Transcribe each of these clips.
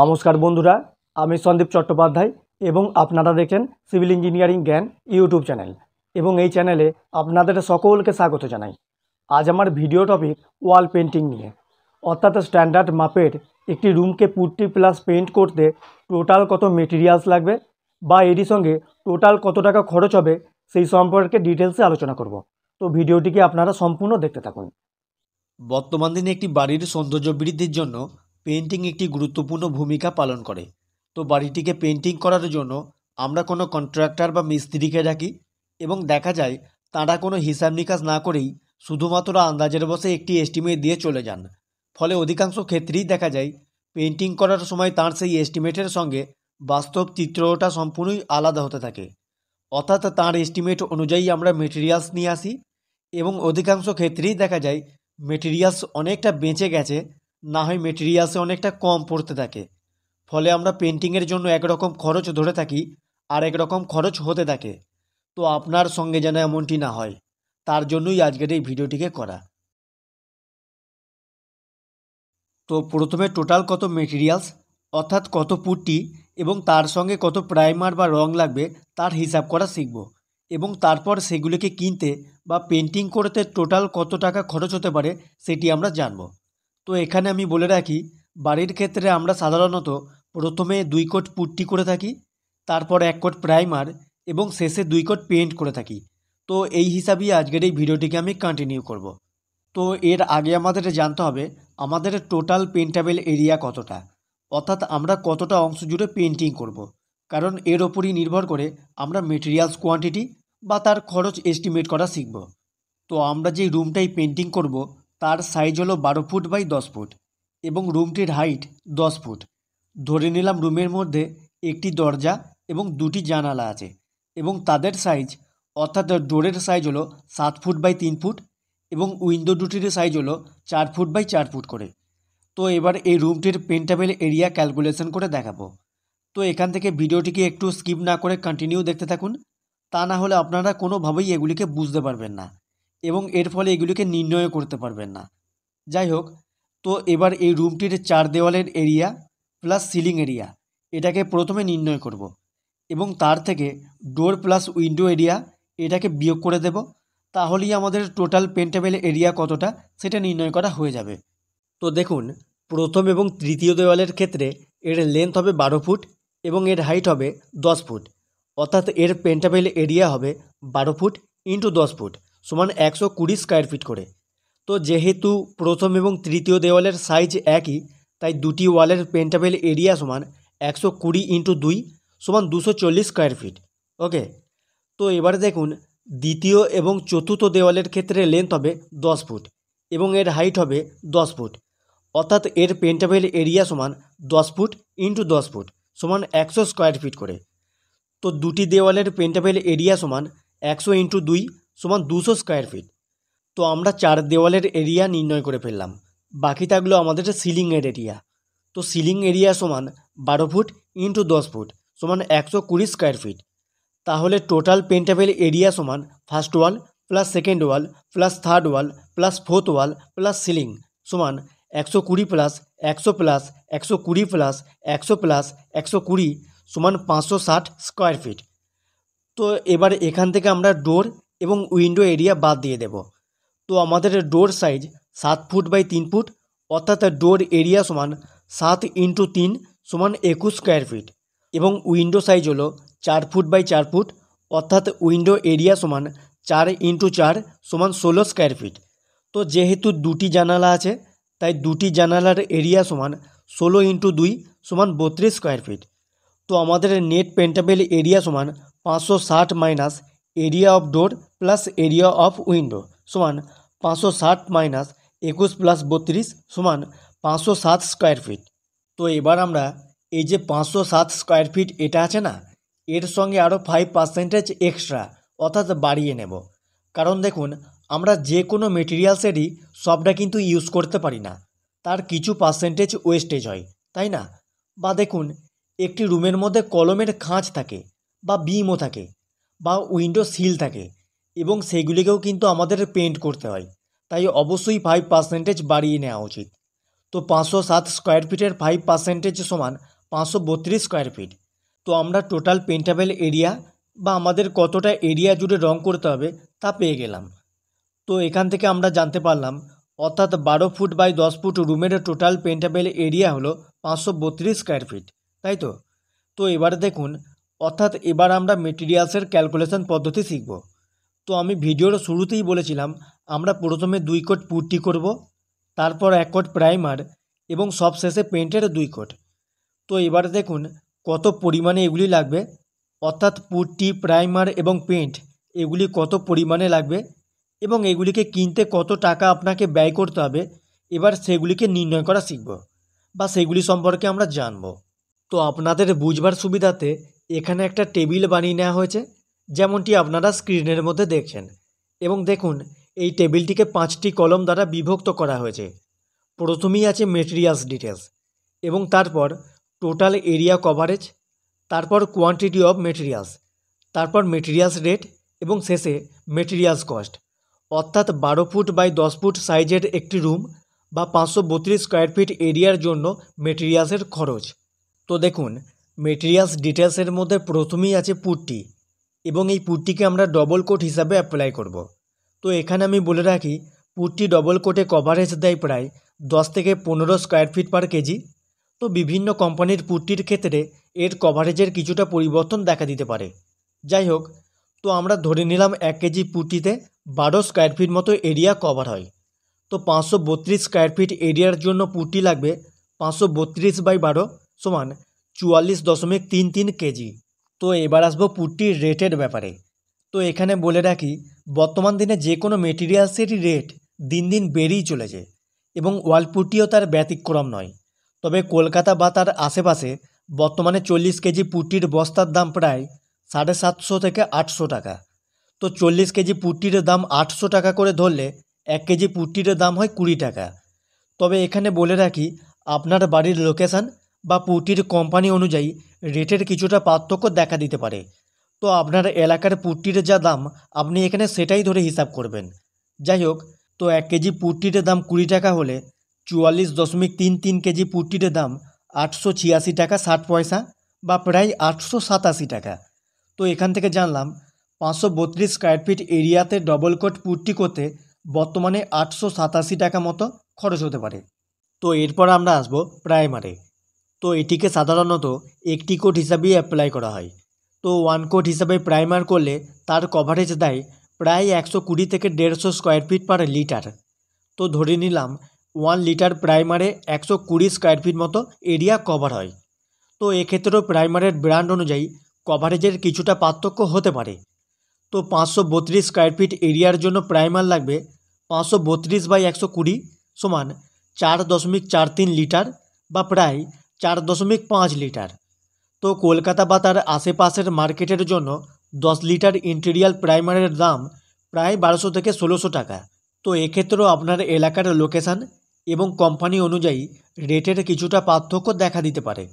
নমস্কার বন্ধুরা আমি সন্দীপ চট্টোপাধ্যায় এবং আপনারা দেখেন সিভিল ইঞ্জিনিয়ারিং জ্ঞান ইউটিউব চ্যানেল এবং এই চ্যানেলে আপনাদের সকলকে স্বাগত জানাই আজ আমার ভিডিও টপিক ওয়াল পেন্টিং নিয়ে অর্থাৎ স্ট্যান্ডার্ড মাপের একটি রুমকে পুট্টি প্লাস পেন্ট করতে টোটাল কত মেটেরিয়ালস লাগবে বা এরই সঙ্গে টোটাল কত টাকা খরচ হবে সেই সম্পর্কে ডিটেলসে আলোচনা করব তো ভিডিওটিকে আপনারা সম্পূর্ণ দেখতে থাকুন বর্তমান দিনে একটি বাড়ির সৌন্দর্য বৃদ্ধির জন্য পেন্টিং একটি গুরুত্বপূর্ণ ভূমিকা পালন করে তো বাড়িটিকে পেন্টিং করার জন্য আমরা কোনো কন্ট্রাক্টর বা মিস্ত্রিকে ডাকি এবং দেখা যায় তারা কোনো হিসাব নিকাশ না করেই শুধুমাত্র আন্দাজের বসে একটি এস্টিমেট দিয়ে চলে যান ফলে অধিকাংশ ক্ষেত্রেই দেখা যায় পেন্টিং করার সময় তাঁর সেই এস্টিমেটের সঙ্গে বাস্তব চিত্রটা সম্পূর্ণই আলাদা হতে থাকে অর্থাৎ তাঁর এস্টিমেট অনুযায়ী আমরা মেটেরিয়ালস নিয়ে আসি এবং অধিকাংশ ক্ষেত্রেই দেখা যায় মেটেরিয়ালস অনেকটা বেঁচে গেছে না হয় মেটেরিয়ালসে অনেকটা কম পড়তে থাকে ফলে আমরা পেন্টিংয়ের জন্য একরকম খরচ ধরে থাকি আর একরকম খরচ হতে থাকে তো আপনার সঙ্গে যেন এমনটি না হয় তার জন্যই আজকের এই ভিডিওটিকে করা তো প্রথমে টোটাল কত মেটেরিয়ালস অর্থাৎ কত পুটি এবং তার সঙ্গে কত প্রাইমার বা রং লাগবে তার হিসাব করা শিখব এবং তারপর সেগুলিকে কিনতে বা পেন্টিং করতে টোটাল কত টাকা খরচ হতে পারে সেটি আমরা জানবো তো এখানে আমি বলে রাখি বাড়ির ক্ষেত্রে আমরা সাধারণত প্রথমে দুই কোট পুট্টি করে থাকি তারপর এক কোট প্রাইমার এবং শেষে দুই কোট পেন্ট করে থাকি তো এই হিসাবেই আজকের এই ভিডিওটিকে আমি কন্টিনিউ করব। তো এর আগে আমাদের জানতে হবে আমাদের টোটাল পেন্টাবেল এরিয়া কতটা অর্থাৎ আমরা কতটা অংশ জুড়ে পেন্টিং করব। কারণ এর ওপরই নির্ভর করে আমরা মেটেরিয়ালস কোয়ান্টিটি বা তার খরচ এস্টিমেট করা শিখব তো আমরা যেই রুমটাই পেন্টিং করব তার সাইজ হলো বারো ফুট বাই দশ ফুট এবং রুমটির হাইট দশ ফুট ধরে নিলাম রুমের মধ্যে একটি দরজা এবং দুটি জানালা আছে এবং তাদের সাইজ অর্থাৎ ডোরের সাইজ হলো সাত ফুট বাই তিন ফুট এবং উইন্ডো দুটির সাইজ হলো চার ফুট বাই চার ফুট করে তো এবার এই রুমটির পেন্টাবেল এরিয়া ক্যালকুলেশন করে দেখাবো তো এখান থেকে ভিডিওটিকে একটু স্কিপ না করে কন্টিনিউ দেখতে থাকুন তা না হলে আপনারা কোনোভাবেই এগুলিকে বুঝতে পারবেন না এবং এর ফলে এগুলিকে নির্ণয় করতে পারবেন না যাই হোক তো এবার এই রুমটির চার দেওয়ালের এরিয়া প্লাস সিলিং এরিয়া এটাকে প্রথমে নির্ণয় করব। এবং তার থেকে ডোর প্লাস উইন্ডো এরিয়া এটাকে বিয়োগ করে দেব তাহলেই আমাদের টোটাল পেন্টেবেল এরিয়া কতটা সেটা নির্ণয় করা হয়ে যাবে তো দেখুন প্রথম এবং তৃতীয় দেওয়ালের ক্ষেত্রে এর লেন্থ হবে বারো ফুট এবং এর হাইট হবে দশ ফুট অর্থাৎ এর পেন্টাবেল এরিয়া হবে বারো ফুট ইন্টু দশ ফুট সমান একশো কুড়ি স্কোয়ার ফিট করে তো যেহেতু প্রথম এবং তৃতীয় দেওয়ালের সাইজ একই তাই দুটি ওয়ালের পেন্টাবেল এরিয়া সমান একশো কুড়ি ইন্টু দুই সমান দুশো চল্লিশ স্কোয়ার ফিট ওকে তো এবারে দেখুন দ্বিতীয় এবং চতুর্থ দেওয়ালের ক্ষেত্রে লেন্থ হবে দশ ফুট এবং এর হাইট হবে দশ ফুট অর্থাৎ এর পেন্টাবেল এরিয়া সমান দশ ফুট ইন্টু দশ ফুট সমান একশো স্কোয়ার ফিট করে তো দুটি দেওয়ালের পেন্টাবেল এরিয়া সমান একশো ইন্টু দুই সমান দুশো স্কোয়ার ফিট তো আমরা চার দেওয়ালের এরিয়া নির্ণয় করে ফেললাম বাকি থাকলো আমাদের সিলিংয়ের এরিয়া তো সিলিং এরিয়া সমান বারো ফুট ইন্টু দশ ফুট সমান একশো কুড়ি স্কোয়ার ফিট তাহলে টোটাল পেন্টাবেল এরিয়া সমান first wall plus second wall plus third wall plus fourth wall plus ceiling সমান একশো কুড়ি প্লাস একশো প্লাস একশো কুড়ি প্লাস একশো প্লাস একশো কুড়ি সমান পাঁচশো ষাট স্কোয়ার ফিট তো এবার এখান থেকে আমরা ডোর এবং উইন্ডো এরিয়া বাদ দিয়ে দেব তো আমাদের ডোর সাইজ সাত ফুট বাই তিন ফুট অর্থাৎ ডোর এরিয়া সমান সাত ইন্টু তিন সমান একুশ স্কোয়ার ফিট এবং উইন্ডো সাইজ হলো চার ফুট বাই চার ফুট অর্থাৎ উইন্ডো এরিয়া সমান চার ইন্টু চার সমান ষোলো স্কোয়ার ফিট তো যেহেতু দুটি জানালা আছে তাই দুটি জানালার এরিয়া সমান ষোলো ইন্টু দুই সমান বত্রিশ স্কোয়ার ফিট তো আমাদের নেট পেন্টাবেল এরিয়া সমান পাঁচশো ষাট minus area of door plus area of window সমান পাঁচশো ষাট মাইনাস একুশ প্লাস বত্রিশ সমান পাঁচশো সাত স্কোয়ার ফিট তো এবার আমরা এই যে পাঁচশো সাত স্কোয়ার ফিট এটা আছে না এর সঙ্গে আরও ফাইভ পার্সেন্টেজ এক্সট্রা অর্থাৎ বাড়িয়ে নেব কারণ দেখুন আমরা যে কোনো মেটেরিয়ালসেরই সবটা কিন্তু ইউজ করতে পারি না তার কিছু পার্সেন্টেজ ওয়েস্টেজ হয় তাই না বা দেখুন একটি রুমের মধ্যে কলমের খাঁচ থাকে বা বিমও থাকে বা উইন্ডো সিল থাকে এবং সেগুলিকেও কিন্তু আমাদের পেন্ট করতে হয় তাই অবশ্যই ফাইভ পার্সেন্টেজ বাড়িয়ে নেওয়া উচিত তো পাঁচশো সাত স্কোয়ার ফিটের ফাইভ পার্সেন্টেজ সমান পাঁচশো বত্রিশ স্কোয়ার ফিট তো আমরা টোটাল পেন্টাবেল এরিয়া বা আমাদের কতটা এরিয়া জুড়ে রং করতে হবে তা পেয়ে গেলাম তো এখান থেকে আমরা জানতে পারলাম অর্থাৎ বারো ফুট বাই দশ ফুট রুমের টোটাল পেন্টাবেল এরিয়া হলো পাঁচশো বত্রিশ স্কোয়ার ফিট তাই তো তো এবারে দেখুন অর্থাৎ এবার আমরা মেটেরিয়ালসের ক্যালকুলেশন পদ্ধতি শিখব তো আমি ভিডিওর শুরুতেই বলেছিলাম আমরা প্রথমে দুই কোট পুটি করব তারপর এক কোট প্রাইমার এবং সবশেষে পেন্টের দুই কোট তো এবার দেখুন কত পরিমাণে এগুলি লাগবে অর্থাৎ পুটি প্রাইমার এবং পেন্ট এগুলি কত পরিমাণে লাগবে এবং এগুলিকে কিনতে কত টাকা আপনাকে ব্যয় করতে হবে এবার সেগুলিকে নির্ণয় করা শিখব বা সেগুলি সম্পর্কে আমরা জানব তো আপনাদের বুঝবার সুবিধাতে এখানে একটা টেবিল বানিয়ে নেওয়া হয়েছে যেমনটি আপনারা স্ক্রিনের মধ্যে দেখছেন এবং দেখুন এই টেবিলটিকে পাঁচটি কলম দ্বারা বিভক্ত করা হয়েছে প্রথমেই আছে মেটেরিয়ালস ডিটেলস এবং তারপর টোটাল এরিয়া কভারেজ তারপর কোয়ান্টিটি অফ মেটেরিয়ালস তারপর মেটেরিয়ালস রেট এবং শেষে মেটেরিয়ালস কস্ট অর্থাৎ বারো ফুট বাই দশ ফুট সাইজের একটি রুম বা পাঁচশো বত্রিশ স্কোয়ার ফিট এরিয়ার জন্য মেটেরিয়ালসের খরচ তো দেখুন মেটেরিয়ালস ডিটেলসের মধ্যে প্রথমেই আছে পুটটি এবং এই পুটটিকে আমরা ডবল কোট হিসাবে অ্যাপ্লাই করব। তো এখানে আমি বলে রাখি পুটটি ডবল কোটে কভারেজ দেয় প্রায় দশ থেকে পনেরো স্কোয়ার ফিট পার কেজি তো বিভিন্ন কোম্পানির পুটটির ক্ষেত্রে এর কভারেজের কিছুটা পরিবর্তন দেখা দিতে পারে যাই হোক তো আমরা ধরে নিলাম এক কেজি পুটিতে বারো স্কোয়ার ফিট মতো এরিয়া কভার হয় তো পাঁচশো বত্রিশ স্কোয়ার ফিট এরিয়ার জন্য পুটি লাগবে পাঁচশো বত্রিশ বাই বারো সমান চুয়াল্লিশ দশমিক তিন তিন কেজি তো এবার আসবো পুট্টির রেটের ব্যাপারে তো এখানে বলে রাখি বর্তমান দিনে যে কোনো মেটেরিয়ালসেরই রেট দিন দিন বেড়েই চলেছে এবং ওয়াল পুটিও তার ব্যতিক্রম নয় তবে কলকাতা বা তার আশেপাশে বর্তমানে চল্লিশ কেজি পুটির বস্তার দাম প্রায় সাড়ে সাতশো থেকে আটশো টাকা তো চল্লিশ কেজি পুটির দাম আটশো টাকা করে ধরলে এক কেজি পুটির দাম হয় কুড়ি টাকা তবে এখানে বলে রাখি আপনার বাড়ির লোকেশান বা পুটির কোম্পানি অনুযায়ী রেটের কিছুটা পার্থক্য দেখা দিতে পারে তো আপনার এলাকার পুটির যা দাম আপনি এখানে সেটাই ধরে হিসাব করবেন যাই হোক তো এক কেজি পুটির দাম কুড়ি টাকা হলে চুয়াল্লিশ দশমিক তিন তিন কেজি পুটির দাম আটশো ছিয়াশি টাকা ষাট পয়সা বা প্রায় আটশো সাতাশি টাকা তো এখান থেকে জানলাম পাঁচশো বত্রিশ স্কোয়ার ফিট এরিয়াতে ডবল কোট পুট্টি করতে বর্তমানে আটশো সাতাশি টাকা মতো খরচ হতে পারে তো এরপর আমরা আসব প্রাইমারে তো এটিকে সাধারণত একটি কোড হিসাবেই অ্যাপ্লাই করা হয় তো ওয়ান কোড হিসাবে প্রাইমার করলে তার কভারেজ দেয় প্রায় একশো কুড়ি থেকে দেড়শো স্কোয়ার ফিট পার লিটার তো ধরে নিলাম ওয়ান লিটার প্রাইমারে একশো কুড়ি স্কোয়ার ফিট মতো এরিয়া কভার হয় তো এক্ষেত্রেও প্রাইমারের ব্র্যান্ড অনুযায়ী কভারেজের কিছুটা পার্থক্য হতে পারে তো পাঁচশো বত্রিশ স্কোয়ার ফিট এরিয়ার জন্য প্রাইমার লাগবে পাঁচশো বত্রিশ বাই একশো কুড়ি সমান চার দশমিক চার তিন লিটার বা প্রায় চার দশমিক পাঁচ লিটার তো কলকাতা বা তার আশেপাশের মার্কেটের জন্য দশ লিটার ইন্টেরিয়াল প্রাইমারের দাম প্রায় বারোশো থেকে ষোলোশো টাকা তো এক্ষেত্রেও আপনার এলাকার লোকেশান এবং কোম্পানি অনুযায়ী রেটের কিছুটা পার্থক্য দেখা দিতে পারে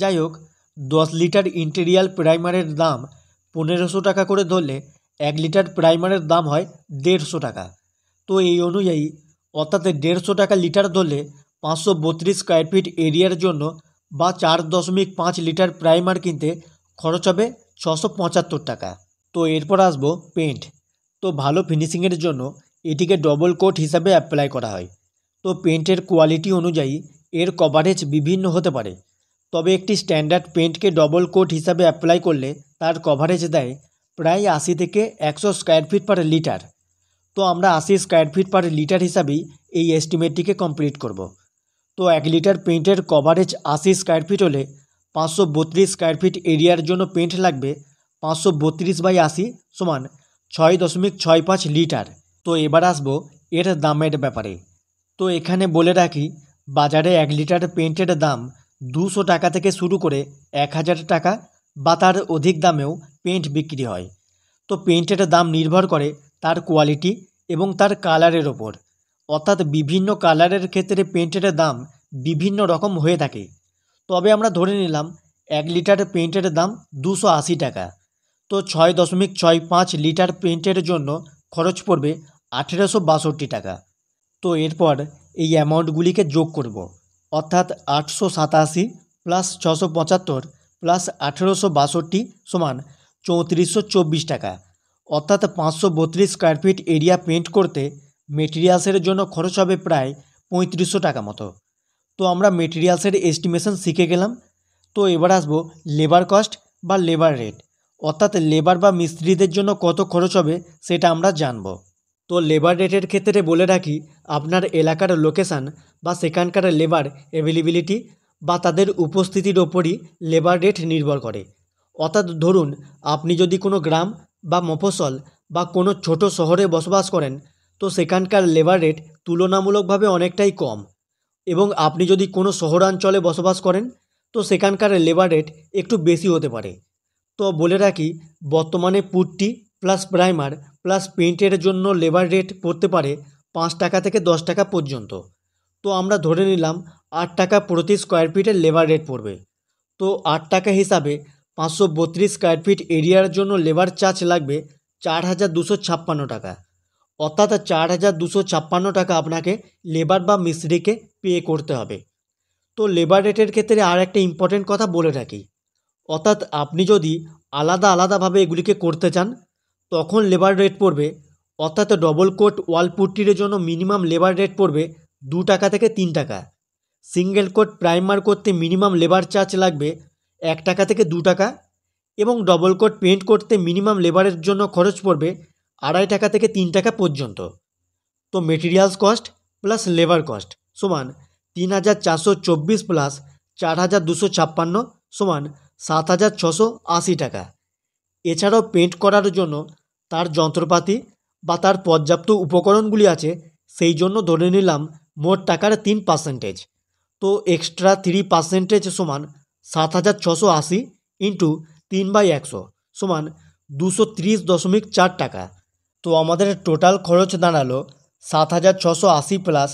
যাই হোক দশ লিটার ইন্টেরিয়াল প্রাইমারের দাম পনেরোশো টাকা করে ধরলে এক লিটার প্রাইমারের দাম হয় দেড়শো টাকা তো এই অনুযায়ী অর্থাৎ দেড়শো টাকা লিটার ধরলে পাঁচশো বত্রিশ স্কোয়ার ফিট এরিয়ার জন্য বা চার দশমিক পাঁচ লিটার প্রাইমার কিনতে খরচ হবে ছশো পঁচাত্তর টাকা তো এরপর আসবো পেন্ট তো ভালো ফিনিশিংয়ের জন্য এটিকে ডবল কোট হিসাবে অ্যাপ্লাই করা হয় তো পেন্টের কোয়ালিটি অনুযায়ী এর কভারেজ বিভিন্ন হতে পারে তবে একটি স্ট্যান্ডার্ড পেন্টকে ডবল কোট হিসাবে অ্যাপ্লাই করলে তার কভারেজ দেয় প্রায় আশি থেকে একশো স্কোয়ার ফিট পার লিটার তো আমরা আশি স্কোয়ার ফিট পার লিটার হিসাবেই এই এস্টিমেটটিকে কমপ্লিট করব তো এক লিটার পেন্টের কভারেজ আশি স্কোয়ার ফিট হলে পাঁচশো বত্রিশ স্কোয়ার ফিট এরিয়ার জন্য পেন্ট লাগবে পাঁচশো বত্রিশ বাই আশি সমান ছয় দশমিক ছয় পাঁচ লিটার তো এবার আসবো এর দামের ব্যাপারে তো এখানে বলে রাখি বাজারে এক লিটার পেন্টের দাম দুশো টাকা থেকে শুরু করে এক হাজার টাকা বা তার অধিক দামেও পেন্ট বিক্রি হয় তো পেন্টের দাম নির্ভর করে তার কোয়ালিটি এবং তার কালারের ওপর অর্থাৎ বিভিন্ন কালারের ক্ষেত্রে পেন্টের দাম বিভিন্ন রকম হয়ে থাকে তবে আমরা ধরে নিলাম এক লিটার পেন্টের দাম দুশো আশি টাকা তো ছয় দশমিক ছয় পাঁচ লিটার পেন্টের জন্য খরচ পড়বে আঠেরোশো বাষট্টি টাকা তো এরপর এই অ্যামাউন্টগুলিকে যোগ করব অর্থাৎ আটশো সাতাশি প্লাস ছশো পঁচাত্তর প্লাস আঠেরোশো বাষট্টি সমান চৌত্রিশশো চব্বিশ টাকা অর্থাৎ পাঁচশো বত্রিশ স্কোয়ার ফিট এরিয়া পেন্ট করতে মেটেরিয়ালসের জন্য খরচ হবে প্রায় পঁয়ত্রিশশো টাকা মতো তো আমরা মেটেরিয়ালসের এস্টিমেশন শিখে গেলাম তো এবার আসবো লেবার কস্ট বা লেবার রেট অর্থাৎ লেবার বা মিস্ত্রিদের জন্য কত খরচ হবে সেটা আমরা জানব তো লেবার রেটের ক্ষেত্রে বলে রাখি আপনার এলাকার লোকেশান বা সেখানকার লেবার অ্যাভেলেবিলিটি বা তাদের উপস্থিতির ওপরই লেবার রেট নির্ভর করে অর্থাৎ ধরুন আপনি যদি কোনো গ্রাম বা মফসল বা কোনো ছোট শহরে বসবাস করেন তো সেখানকার লেবার রেট তুলনামূলকভাবে অনেকটাই কম এবং আপনি যদি কোনো শহরাঞ্চলে বসবাস করেন তো সেখানকার লেবার রেট একটু বেশি হতে পারে তো বলে রাখি বর্তমানে পুট্টি প্লাস প্রাইমার প্লাস পেন্টের জন্য লেবার রেট পড়তে পারে পাঁচ টাকা থেকে দশ টাকা পর্যন্ত তো আমরা ধরে নিলাম আট টাকা প্রতি স্কোয়ার ফিটের লেবার রেট পড়বে তো আট টাকা হিসাবে পাঁচশো বত্রিশ স্কোয়ার ফিট এরিয়ার জন্য লেবার চার্জ লাগবে চার হাজার দুশো ছাপ্পান্ন টাকা অর্থাৎ চার হাজার দুশো ছাপ্পান্ন টাকা আপনাকে লেবার বা মিস্ত্রিকে পে করতে হবে তো লেবার রেটের ক্ষেত্রে আর একটা ইম্পর্টেন্ট কথা বলে রাখি অর্থাৎ আপনি যদি আলাদা আলাদাভাবে এগুলিকে করতে চান তখন লেবার রেট পড়বে অর্থাৎ ডবল কোট ওয়াল পুট্টির জন্য মিনিমাম লেবার রেট পড়বে দু টাকা থেকে তিন টাকা সিঙ্গেল কোট প্রাইমার করতে মিনিমাম লেবার চার্জ লাগবে এক টাকা থেকে দু টাকা এবং ডবল কোট পেন্ট করতে মিনিমাম লেবারের জন্য খরচ পড়বে আড়াই টাকা থেকে তিন টাকা পর্যন্ত তো materials cost plus labour cost সমান তিন হাজার চারশো চব্বিশ প্লাস চার হাজার দুশো ছাপ্পান্ন সমান সাত হাজার ছশো আশি টাকা এছাড়াও পেন্ট করার জন্য তার যন্ত্রপাতি বা তার পর্যাপ্ত উপকরণগুলি আছে সেই জন্য ধরে নিলাম মোট টাকার তিন পার্সেন্টেজ তো এক্সট্রা থ্রি পার্সেন্টেজ সমান সাত হাজার ছশো আশি ইন্টু তিন বাই একশো সমান দুশো ত্রিশ দশমিক চার টাকা তো আমাদের টোটাল খরচ দাঁড়ালো সাত হাজার ছশো আশি প্লাস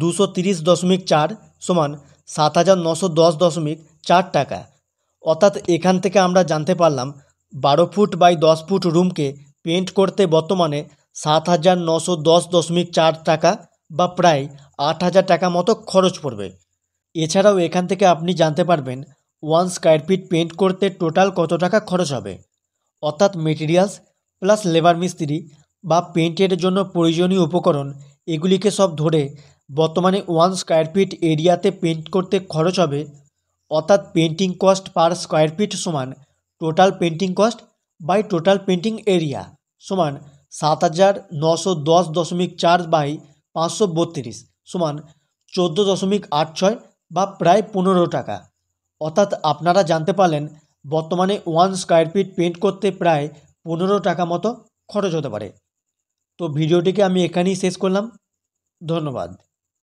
দুশো তিরিশ দশমিক চার সমান সাত হাজার নশো দশ দশমিক চার টাকা অর্থাৎ এখান থেকে আমরা জানতে পারলাম বারো ফুট বাই দশ ফুট রুমকে পেন্ট করতে বর্তমানে সাত হাজার নশো দশ দশমিক চার টাকা বা প্রায় আট হাজার টাকা মতো খরচ পড়বে এছাড়াও এখান থেকে আপনি জানতে পারবেন ওয়ান স্কোয়ার ফিট পেন্ট করতে টোটাল কত টাকা খরচ হবে অর্থাৎ মেটেরিয়ালস প্লাস লেবার মিস্ত্রি বা পেন্টের জন্য প্রয়োজনীয় উপকরণ এগুলিকে সব ধরে বর্তমানে ওয়ান স্কোয়ার ফিট এরিয়াতে পেন্ট করতে খরচ হবে অর্থাৎ painting cost per square feet সমান total painting cost by total painting area সমান সাত হাজার নশো দশ দশমিক চার বাই পাঁচশো বত্রিশ সমান চোদ্দো দশমিক আট ছয় বা প্রায় পনেরো টাকা অর্থাৎ আপনারা জানতে পারলেন বর্তমানে ওয়ান স্কোয়ার ফিট পেন্ট করতে প্রায় পনেরো টাকা মতো খরচ হতে পারে তো ভিডিওটিকে আমি এখানেই শেষ করলাম ধন্যবাদ